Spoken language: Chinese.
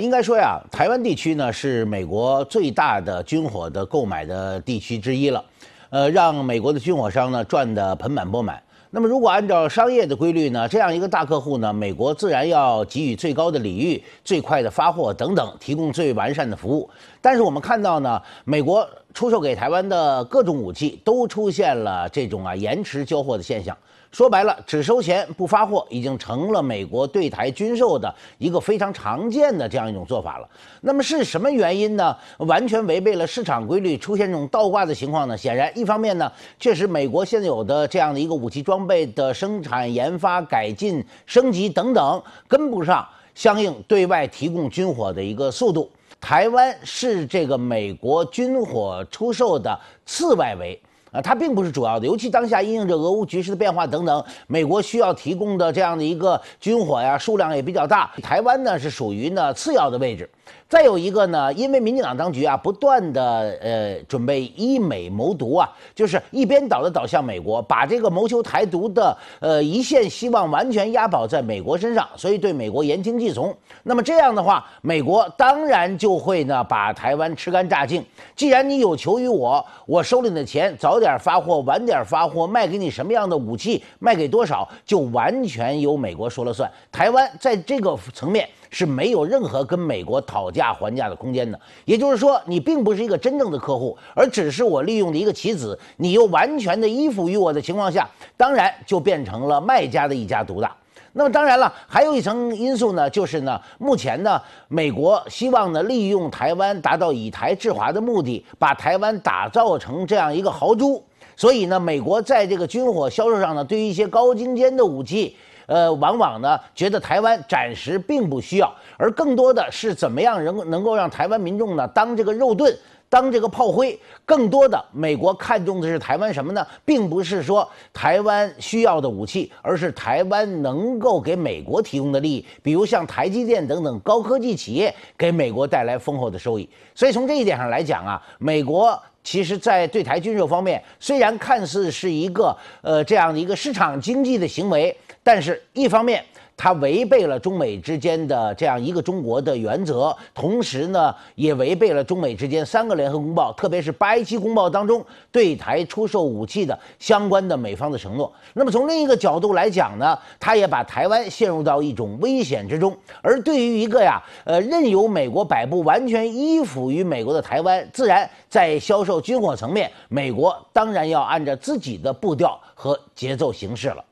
应该说呀，台湾地区呢是美国最大的军火的购买的地区之一了，呃，让美国的军火商呢赚得盆满钵满。那么，如果按照商业的规律呢，这样一个大客户呢，美国自然要给予最高的礼遇、最快的发货等等，提供最完善的服务。但是我们看到呢，美国。出售给台湾的各种武器都出现了这种啊延迟交货的现象，说白了，只收钱不发货，已经成了美国对台军售的一个非常常见的这样一种做法了。那么是什么原因呢？完全违背了市场规律，出现这种倒挂的情况呢？显然，一方面呢，确实美国现有的这样的一个武器装备的生产、研发、改进、升级等等跟不上相应对外提供军火的一个速度。台湾是这个美国军火出售的次外围。啊，它并不是主要的，尤其当下因应着俄乌局势的变化等等，美国需要提供的这样的一个军火呀，数量也比较大。台湾呢是属于呢次要的位置，再有一个呢，因为民进党当局啊，不断的呃准备以美谋独啊，就是一边倒的倒向美国，把这个谋求台独的呃一线希望完全押宝在美国身上，所以对美国言听计从。那么这样的话，美国当然就会呢把台湾吃干榨净。既然你有求于我，我收了你的钱，早。点发货，晚点发货，卖给你什么样的武器，卖给多少，就完全由美国说了算。台湾在这个层面是没有任何跟美国讨价还价的空间的，也就是说，你并不是一个真正的客户，而只是我利用的一个棋子，你又完全的依附于我的情况下，当然就变成了卖家的一家独大。那么当然了，还有一层因素呢，就是呢，目前呢，美国希望呢，利用台湾达到以台制华的目的，把台湾打造成这样一个豪猪。所以呢，美国在这个军火销售上呢，对于一些高精尖的武器，呃，往往呢，觉得台湾暂时并不需要，而更多的是怎么样能能够让台湾民众呢，当这个肉盾。当这个炮灰，更多的美国看重的是台湾什么呢？并不是说台湾需要的武器，而是台湾能够给美国提供的利益，比如像台积电等等高科技企业给美国带来丰厚的收益。所以从这一点上来讲啊，美国。其实，在对台军售方面，虽然看似是一个呃这样的一个市场经济的行为，但是，一方面它违背了中美之间的这样一个“中国”的原则，同时呢，也违背了中美之间三个联合公报，特别是八一七公报当中对台出售武器的相关的美方的承诺。那么，从另一个角度来讲呢，它也把台湾陷入到一种危险之中。而对于一个呀，呃，任由美国摆布、完全依附于美国的台湾，自然在销售。到军火层面，美国当然要按照自己的步调和节奏行事了。